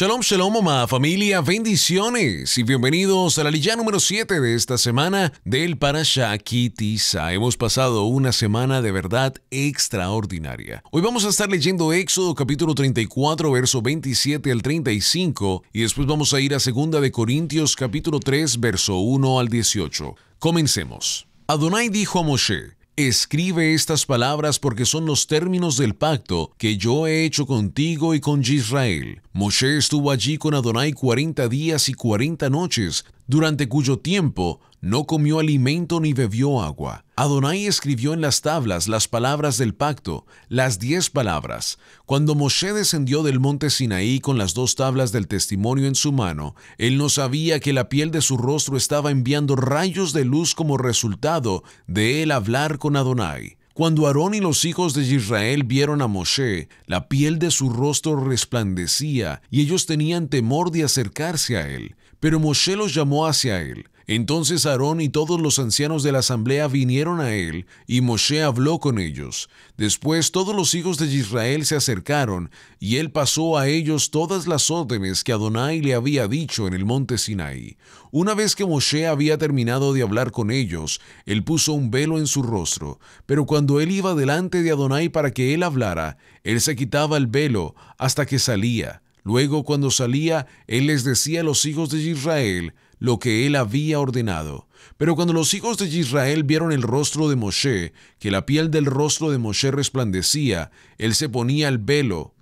Shalom, shalom, mamá, familia, bendiciones y bienvenidos a la lilla número 7 de esta semana del Parasha Kitisa. Hemos pasado una semana de verdad extraordinaria. Hoy vamos a estar leyendo Éxodo capítulo 34, verso 27 al 35 y después vamos a ir a 2 de Corintios capítulo 3, verso 1 al 18. Comencemos. Adonai dijo a Moshe, Escribe estas palabras porque son los términos del pacto que yo he hecho contigo y con Israel. Moshe estuvo allí con Adonai cuarenta días y cuarenta noches, durante cuyo tiempo no comió alimento ni bebió agua. Adonai escribió en las tablas las palabras del pacto, las diez palabras. Cuando Moshe descendió del monte Sinaí con las dos tablas del testimonio en su mano, él no sabía que la piel de su rostro estaba enviando rayos de luz como resultado de él hablar con Adonai. Cuando Aarón y los hijos de Israel vieron a Moshe, la piel de su rostro resplandecía y ellos tenían temor de acercarse a él. Pero Moshe los llamó hacia él. Entonces Aarón y todos los ancianos de la asamblea vinieron a él, y Moshe habló con ellos. Después todos los hijos de Israel se acercaron, y él pasó a ellos todas las órdenes que Adonai le había dicho en el monte Sinai. Una vez que Moshe había terminado de hablar con ellos, él puso un velo en su rostro, pero cuando él iba delante de Adonai para que él hablara, él se quitaba el velo hasta que salía. Luego, cuando salía, él les decía a los hijos de Israel, lo que él había ordenado. Pero cuando los hijos de Israel vieron el rostro de Moshe, que la piel del rostro de Moshe resplandecía, él se ponía el velo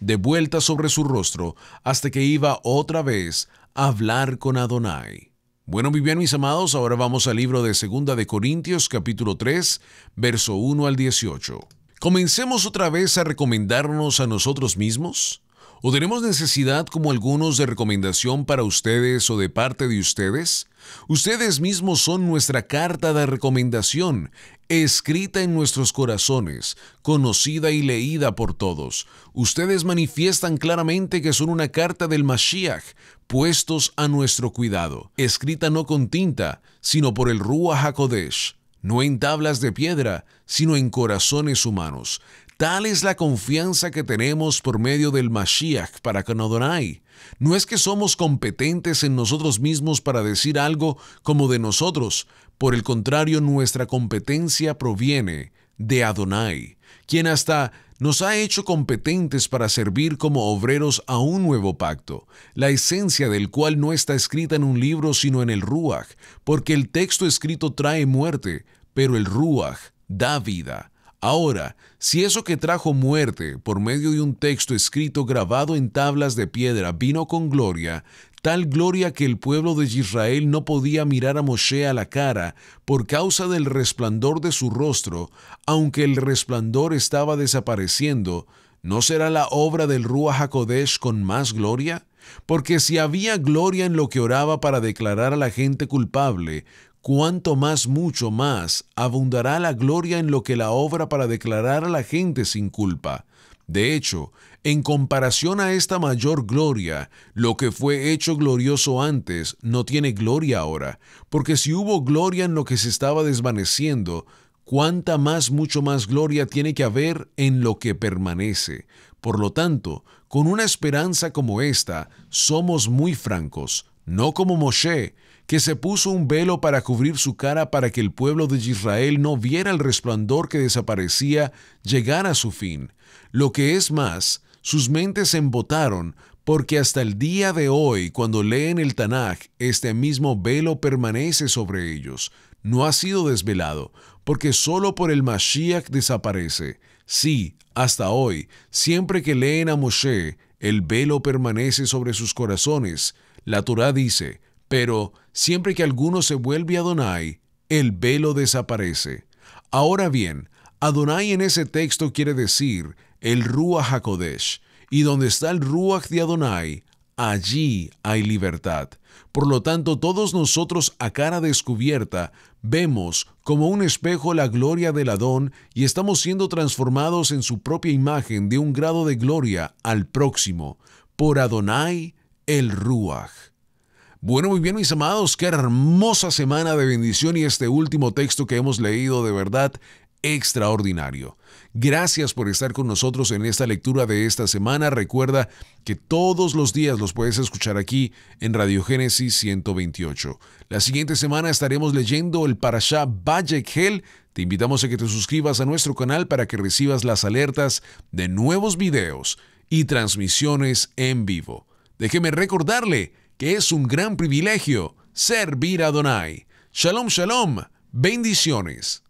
de vuelta sobre su rostro hasta que iba otra vez a hablar con Adonai. Bueno, muy bien, mis amados, ahora vamos al libro de Segunda de Corintios, capítulo 3, verso 1 al 18. Comencemos otra vez a recomendarnos a nosotros mismos. ¿O tenemos necesidad como algunos de recomendación para ustedes o de parte de ustedes? Ustedes mismos son nuestra carta de recomendación, escrita en nuestros corazones, conocida y leída por todos. Ustedes manifiestan claramente que son una carta del Mashiach, puestos a nuestro cuidado, escrita no con tinta, sino por el Ruach HaKodesh, no en tablas de piedra, sino en corazones humanos. Tal es la confianza que tenemos por medio del Mashiach para con Adonai. No es que somos competentes en nosotros mismos para decir algo como de nosotros, por el contrario, nuestra competencia proviene de Adonai, quien hasta nos ha hecho competentes para servir como obreros a un nuevo pacto, la esencia del cual no está escrita en un libro sino en el Ruach, porque el texto escrito trae muerte, pero el Ruach da vida. Ahora, si eso que trajo muerte por medio de un texto escrito grabado en tablas de piedra vino con gloria, tal gloria que el pueblo de Israel no podía mirar a Moshe a la cara por causa del resplandor de su rostro, aunque el resplandor estaba desapareciendo, ¿no será la obra del Ruach HaKodesh con más gloria? Porque si había gloria en lo que oraba para declarar a la gente culpable, cuánto más mucho más abundará la gloria en lo que la obra para declarar a la gente sin culpa. De hecho, en comparación a esta mayor gloria, lo que fue hecho glorioso antes no tiene gloria ahora, porque si hubo gloria en lo que se estaba desvaneciendo, cuánta más mucho más gloria tiene que haber en lo que permanece. Por lo tanto, con una esperanza como esta, somos muy francos, no como Moshe, que se puso un velo para cubrir su cara para que el pueblo de Israel no viera el resplandor que desaparecía llegar a su fin. Lo que es más, sus mentes se embotaron, porque hasta el día de hoy, cuando leen el Tanaj, este mismo velo permanece sobre ellos. No ha sido desvelado, porque solo por el Mashiach desaparece. Sí, hasta hoy, siempre que leen a Moshe, el velo permanece sobre sus corazones, la Torah dice, pero siempre que alguno se vuelve a Adonai, el velo desaparece. Ahora bien, Adonai en ese texto quiere decir el Ruach HaKodesh, y donde está el Ruach de Adonai, allí hay libertad. Por lo tanto, todos nosotros a cara descubierta vemos como un espejo la gloria del Adón y estamos siendo transformados en su propia imagen de un grado de gloria al próximo, por Adonai el Ruach. Bueno, muy bien mis amados, qué hermosa semana de bendición y este último texto que hemos leído de verdad extraordinario. Gracias por estar con nosotros en esta lectura de esta semana. Recuerda que todos los días los puedes escuchar aquí en Radio Génesis 128. La siguiente semana estaremos leyendo el Parashá Hel. Te invitamos a que te suscribas a nuestro canal para que recibas las alertas de nuevos videos y transmisiones en vivo. Déjeme recordarle que es un gran privilegio servir a Donai. Shalom, shalom. Bendiciones.